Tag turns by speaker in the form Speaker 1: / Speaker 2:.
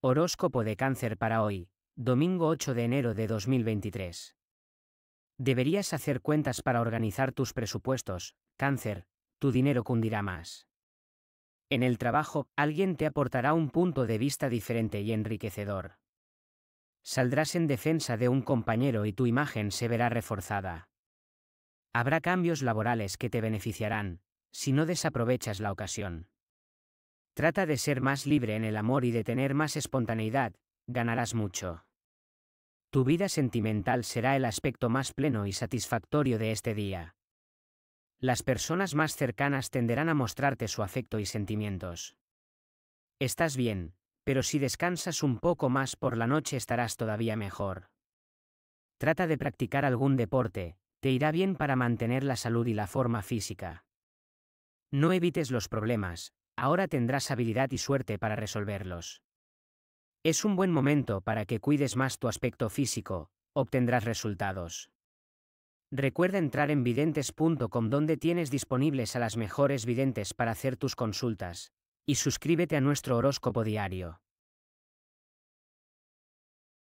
Speaker 1: Horóscopo de cáncer para hoy, domingo 8 de enero de 2023. Deberías hacer cuentas para organizar tus presupuestos, cáncer, tu dinero cundirá más. En el trabajo, alguien te aportará un punto de vista diferente y enriquecedor. Saldrás en defensa de un compañero y tu imagen se verá reforzada. Habrá cambios laborales que te beneficiarán, si no desaprovechas la ocasión. Trata de ser más libre en el amor y de tener más espontaneidad, ganarás mucho. Tu vida sentimental será el aspecto más pleno y satisfactorio de este día. Las personas más cercanas tenderán a mostrarte su afecto y sentimientos. Estás bien, pero si descansas un poco más por la noche estarás todavía mejor. Trata de practicar algún deporte, te irá bien para mantener la salud y la forma física. No evites los problemas, ahora tendrás habilidad y suerte para resolverlos. Es un buen momento para que cuides más tu aspecto físico, obtendrás resultados. Recuerda entrar en videntes.com donde tienes disponibles a las mejores videntes para hacer tus consultas, y suscríbete a nuestro horóscopo diario.